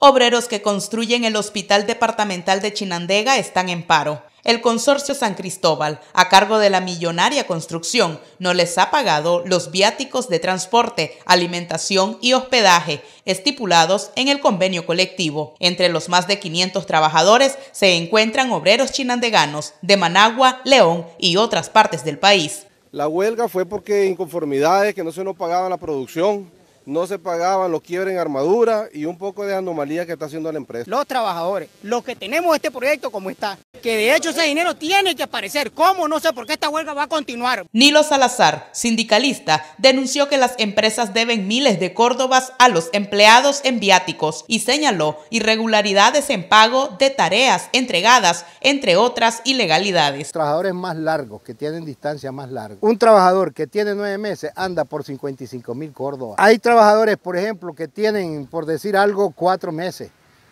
Obreros que construyen el Hospital Departamental de Chinandega están en paro. El consorcio San Cristóbal, a cargo de la millonaria construcción, no les ha pagado los viáticos de transporte, alimentación y hospedaje estipulados en el convenio colectivo. Entre los más de 500 trabajadores se encuentran obreros chinandeganos de Managua, León y otras partes del país. La huelga fue porque inconformidades, que no se nos pagaba la producción, no se pagaban los quiebres en armadura y un poco de anomalía que está haciendo la empresa. Los trabajadores, los que tenemos este proyecto como está, que de hecho ese dinero tiene que aparecer. ¿Cómo? No sé por qué esta huelga va a continuar. Nilo Salazar, sindicalista, denunció que las empresas deben miles de córdobas a los empleados en viáticos y señaló irregularidades en pago de tareas entregadas, entre otras ilegalidades. Trabajadores más largos, que tienen distancia más larga. Un trabajador que tiene nueve meses anda por 55 mil córdobas. Hay trabajadores, por ejemplo, que tienen, por decir algo, cuatro meses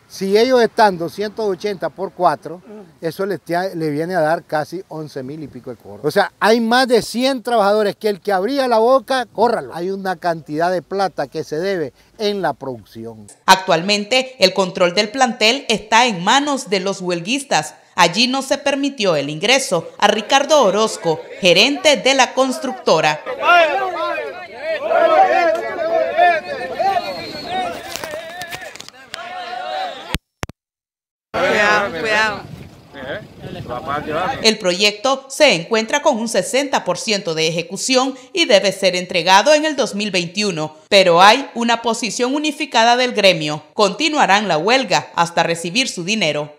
si ellos están 280 por 4, mm. eso le, viene a dar casi 11 mil y pico de cobro. O sea, hay más de 100 trabajadores que el que abría la boca, córralo. Hay una cantidad de plata que se debe en la producción. Actualmente, el control del plantel está en manos de los huelguistas. Allí no se permitió el ingreso a Ricardo Orozco, gerente de la constructora. Eh, el proyecto se encuentra con un 60% de ejecución y debe ser entregado en el 2021, pero hay una posición unificada del gremio. Continuarán la huelga hasta recibir su dinero.